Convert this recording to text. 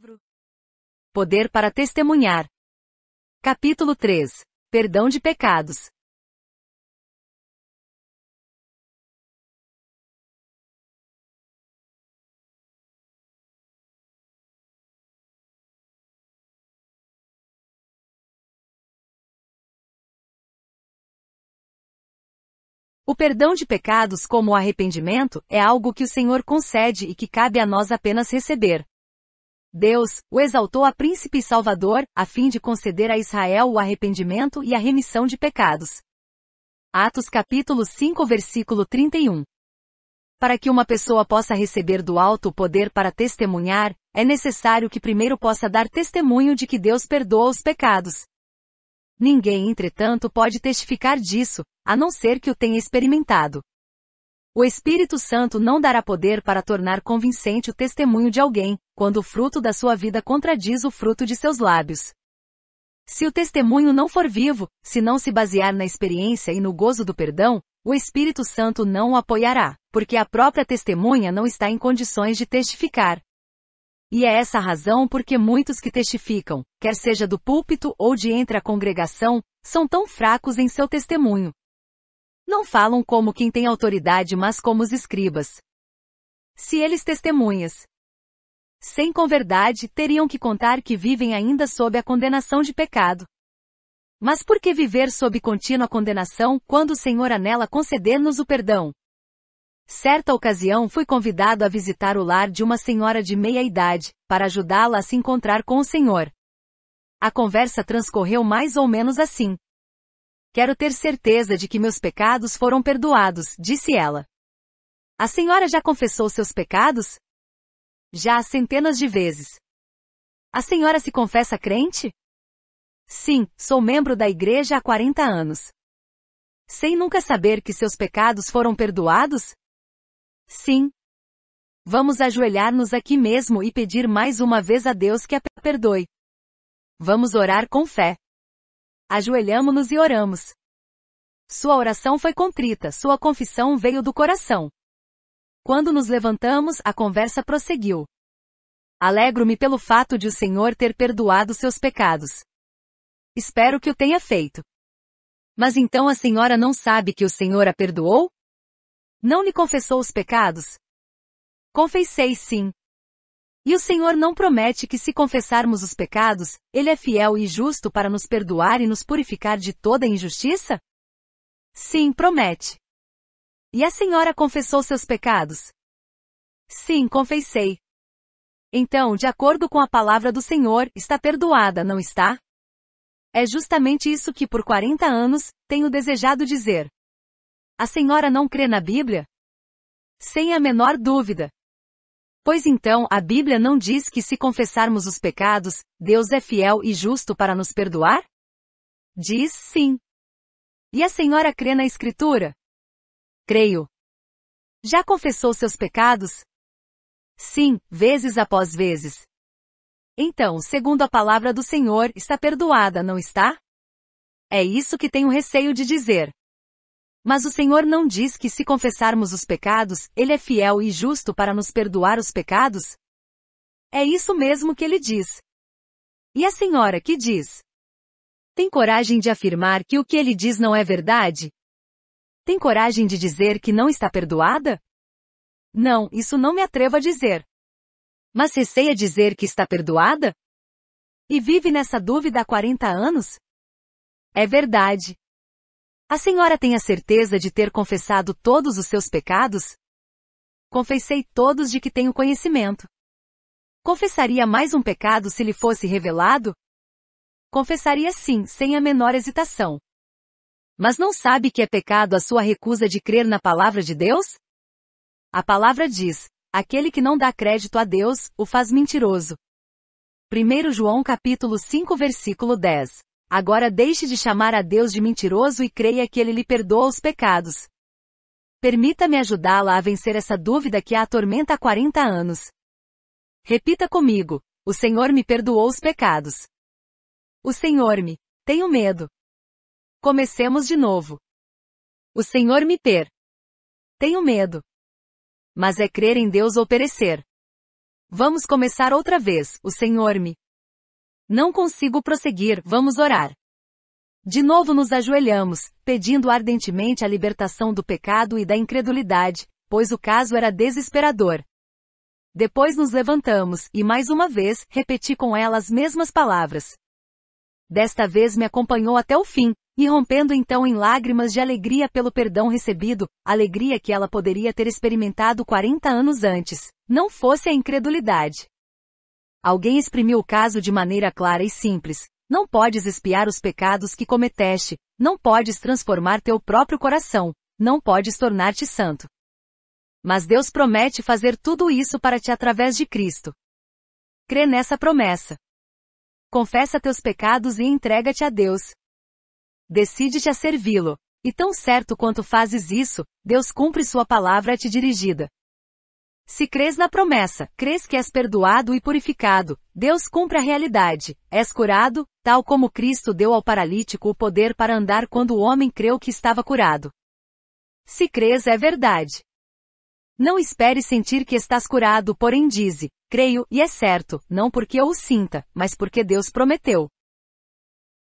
livro Poder para Testemunhar. Capítulo 3 Perdão de Pecados. O perdão de pecados como o arrependimento é algo que o Senhor concede e que cabe a nós apenas receber. Deus o exaltou a príncipe salvador, a fim de conceder a Israel o arrependimento e a remissão de pecados. Atos capítulo 5 versículo 31. Para que uma pessoa possa receber do alto o poder para testemunhar, é necessário que primeiro possa dar testemunho de que Deus perdoa os pecados. Ninguém, entretanto, pode testificar disso, a não ser que o tenha experimentado. O Espírito Santo não dará poder para tornar convincente o testemunho de alguém, quando o fruto da sua vida contradiz o fruto de seus lábios. Se o testemunho não for vivo, se não se basear na experiência e no gozo do perdão, o Espírito Santo não o apoiará, porque a própria testemunha não está em condições de testificar. E é essa razão porque muitos que testificam, quer seja do púlpito ou de entre a congregação, são tão fracos em seu testemunho. Não falam como quem tem autoridade, mas como os escribas. Se eles testemunhas sem converdade, teriam que contar que vivem ainda sob a condenação de pecado. Mas por que viver sob contínua condenação quando o Senhor anela conceder-nos o perdão? Certa ocasião fui convidado a visitar o lar de uma senhora de meia idade, para ajudá-la a se encontrar com o Senhor. A conversa transcorreu mais ou menos assim. Quero ter certeza de que meus pecados foram perdoados, disse ela. A senhora já confessou seus pecados? Já centenas de vezes. A senhora se confessa crente? Sim, sou membro da igreja há 40 anos. Sem nunca saber que seus pecados foram perdoados? Sim. Vamos ajoelhar-nos aqui mesmo e pedir mais uma vez a Deus que a perdoe. Vamos orar com fé. Ajoelhamo-nos e oramos. Sua oração foi contrita, sua confissão veio do coração. Quando nos levantamos, a conversa prosseguiu. Alegro-me pelo fato de o Senhor ter perdoado seus pecados. Espero que o tenha feito. Mas então a senhora não sabe que o Senhor a perdoou? Não lhe confessou os pecados? Confessei sim. E o Senhor não promete que se confessarmos os pecados, Ele é fiel e justo para nos perdoar e nos purificar de toda injustiça? Sim, promete. E a senhora confessou seus pecados? Sim, confessei. Então, de acordo com a palavra do Senhor, está perdoada, não está? É justamente isso que por 40 anos tenho desejado dizer. A senhora não crê na Bíblia? Sem a menor dúvida. Pois então, a Bíblia não diz que se confessarmos os pecados, Deus é fiel e justo para nos perdoar? Diz sim. E a senhora crê na Escritura? creio. Já confessou seus pecados? Sim, vezes após vezes. Então, segundo a palavra do Senhor, está perdoada, não está? É isso que tenho receio de dizer. Mas o Senhor não diz que se confessarmos os pecados, Ele é fiel e justo para nos perdoar os pecados? É isso mesmo que Ele diz. E a senhora que diz? Tem coragem de afirmar que o que Ele diz não é verdade? Tem coragem de dizer que não está perdoada? Não, isso não me atrevo a dizer. Mas receia dizer que está perdoada? E vive nessa dúvida há 40 anos? É verdade. A senhora tem a certeza de ter confessado todos os seus pecados? Confessei todos de que tenho conhecimento. Confessaria mais um pecado se lhe fosse revelado? Confessaria sim, sem a menor hesitação. Mas não sabe que é pecado a sua recusa de crer na palavra de Deus? A palavra diz: aquele que não dá crédito a Deus, o faz mentiroso. 1 João capítulo 5 versículo 10. Agora deixe de chamar a Deus de mentiroso e creia que ele lhe perdoa os pecados. Permita-me ajudá-la a vencer essa dúvida que a atormenta há 40 anos. Repita comigo: O Senhor me perdoou os pecados. O Senhor me. Tenho medo. Comecemos de novo. O Senhor me ter. Tenho medo. Mas é crer em Deus ou perecer. Vamos começar outra vez, o Senhor me. Não consigo prosseguir, vamos orar. De novo nos ajoelhamos, pedindo ardentemente a libertação do pecado e da incredulidade, pois o caso era desesperador. Depois nos levantamos, e mais uma vez, repeti com ela as mesmas palavras. Desta vez me acompanhou até o fim, e rompendo então em lágrimas de alegria pelo perdão recebido, alegria que ela poderia ter experimentado 40 anos antes, não fosse a incredulidade. Alguém exprimiu o caso de maneira clara e simples. Não podes espiar os pecados que cometeste, não podes transformar teu próprio coração, não podes tornar-te santo. Mas Deus promete fazer tudo isso para ti através de Cristo. Crê nessa promessa. Confessa teus pecados e entrega-te a Deus, Decide-te a servi-lo. E tão certo quanto fazes isso, Deus cumpre sua palavra a te dirigida. Se crês na promessa, crês que és perdoado e purificado, Deus cumpre a realidade, és curado, tal como Cristo deu ao paralítico o poder para andar quando o homem creu que estava curado. Se crês é verdade. Não espere sentir que estás curado, porém dize, creio, e é certo, não porque eu o sinta, mas porque Deus prometeu.